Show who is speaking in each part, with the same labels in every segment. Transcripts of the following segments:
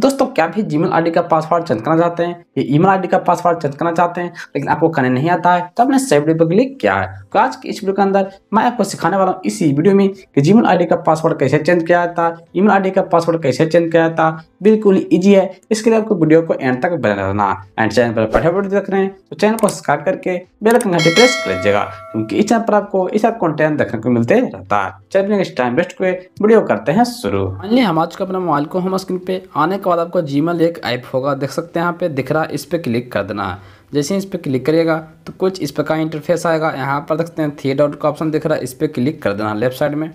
Speaker 1: दोस्तों क्या भी जीमेल आईडी का पासवर्ड चेंज करना चाहते हैं या ईमेल आईडी का पासवर्ड चेंज करना चाहते हैं लेकिन आपको करने नहीं आता है तो आपने सेव डी पर क्लिक किया है तो आज के इस वीडियो के अंदर मैं आपको सिखाने वाला हूँ इसी वीडियो में कि जीमेल आईडी का पासवर्ड कैसे चेंज किया जाता है ईमेल आईडी का पासवर्ड कैसे चेंज किया जाता है बिल्कुल ईजी है इसके लिए आपको वीडियो को एंड तक बना रहना एंड चैनल पर पढ़े पढ़े देख रहे हैं तो चैनल को सब्सक्राइब करके बेल आइकन घंटे प्रेस कर लीजिएगा क्योंकि इस चैनल पर आपको इस कॉन्टेंट देखने को मिलते रहता है चलिए इस टाइम वेस्ट हुए वीडियो करते हैं शुरू हमारे चुका अपने मोबाइल को हम स्क्रीन पे आने के बाद आपका जीमेल एक ऐप होगा देख सकते हैं यहाँ पे दिख रहा है इस पर क्लिक कर देना है जैसे इस पर क्लिक करिएगा तो कुछ इस प्रकार इंटरफेस आएगा यहाँ पर देखते हैं थ्री डॉट का ऑप्शन दिख रहा है इस पर क्लिक कर देना लेफ्ट साइड में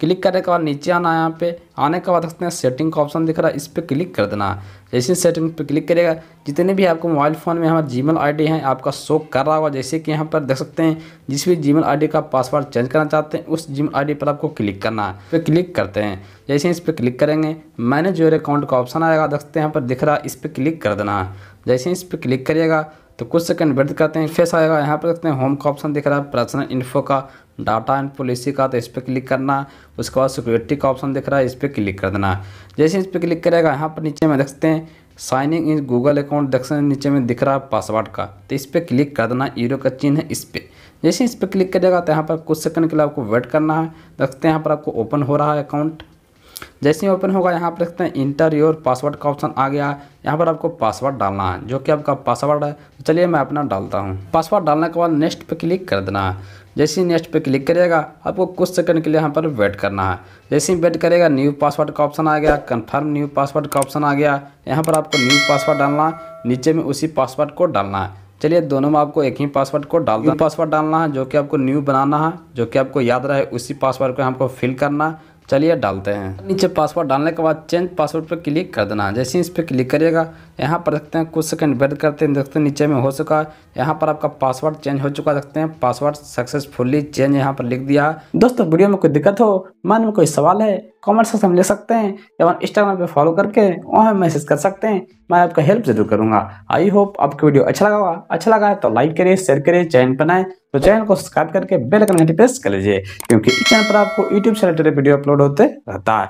Speaker 1: क्लिक करने के बाद नीचे आना है यहाँ पे आने के बाद देखते हैं सेटिंग का ऑप्शन दिख रहा है इस पर क्लिक कर देना है जैसे सेटिंग पे क्लिक करेगा जितने भी आपको मोबाइल फ़ोन में हमारा जीमेल आईडी है आपका शो कर रहा होगा जैसे कि यहाँ पर देख सकते हैं जिस भी जीमेल आईडी का पासवर्ड चेंज करना चाहते हैं उस जीमेल आईडी पर आपको क्लिक करना है फिर क्लिक करते हैं जैसे इस पर क्लिक करेंगे मैनेज योर अकाउंट का ऑप्शन आएगा देखते सकते हैं यहाँ पर दिख रहा है इस पर क्लिक कर देना है जैसे इस पर क्लिक करिएगा तो कुछ सेकंड वेट करते हैं फेस आएगा यहाँ पर देखते हैं होम का ऑप्शन दिख रहा है पर्सनल इन्फो का डाटा एंड पॉलिसी का तो इस पर क्लिक करना उसके बाद सिक्योरिटी का ऑप्शन दिख रहा है इस पर क्लिक कर देना जैसे इस पर क्लिक करेगा यहाँ पर नीचे में देखते हैं साइनिंग इन गूगल अकाउंट देख नीचे में दिख रहा है पासवर्ड का तो इस पर क्लिक कर देना ईरो का चिन्ह है इस पर जैसे इस पर क्लिक करेगा तो यहाँ पर कुछ सेकंड के लिए आपको वेट करना है देखते हैं यहाँ पर आपको ओपन हो रहा है अकाउंट जैसे ही ओपन होगा यहाँ पर देखते हैं इंटर योर पासवर्ड का ऑप्शन आ गया है यहाँ पर आपको पासवर्ड डालना है जो कि आपका पासवर्ड है तो चलिए मैं अपना डालता हूँ पासवर्ड डालने के बाद नेक्स्ट पे क्लिक कर देना है जैसे ही नेक्स्ट पे क्लिक करेगा आपको कुछ सेकंड के लिए यहाँ पर वेट करना है जैसे ही वेट करेगा न्यू पासवर्ड का ऑप्शन आ गया कंफर्म न्यू पासवर्ड का ऑप्शन आ गया यहाँ पर आपको न्यू पासवर्ड डालना है नीचे में उसी पासवर्ड को डालना है चलिए दोनों में आपको एक ही पासवर्ड को डाल पासवर्ड डालना है जो कि आपको न्यू बनाना है जो कि आपको याद रहे उसी पासवर्ड को हमको फिल करना चलिए डालते हैं नीचे पासवर्ड डालने के बाद चेंज पासवर्ड पर क्लिक कर देना जैसे ही इस पर क्लिक करिएगा यहाँ पर देखते हैं कुछ सेकंड वेट करते हैं देखते हैं नीचे में हो चुका है यहाँ पर आपका पासवर्ड चेंज हो चुका देखते हैं पासवर्ड सक्सेसफुली चेंज यहाँ पर लिख दिया दोस्तों वीडियो में कोई दिक्कत हो मन में कोई सवाल है कॉमेंट सेक्शन हम ले सकते हैं या इंस्टाग्राम पर फॉलो करके वहाँ मैसेज कर सकते हैं मैं आपका हेल्प जरूर करूंगा आई होप आपको वीडियो अच्छा लगा होगा अच्छा लगा है तो लाइक करें शेयर करें चैनल बनाए तो चैनल को सब्सक्राइब करके बेल आइकन घंटी प्रेस कर लीजिए क्योंकि इस चैनल पर आपको यूट्यूब से रिलेटेड वीडियो अपलोड होते रहता है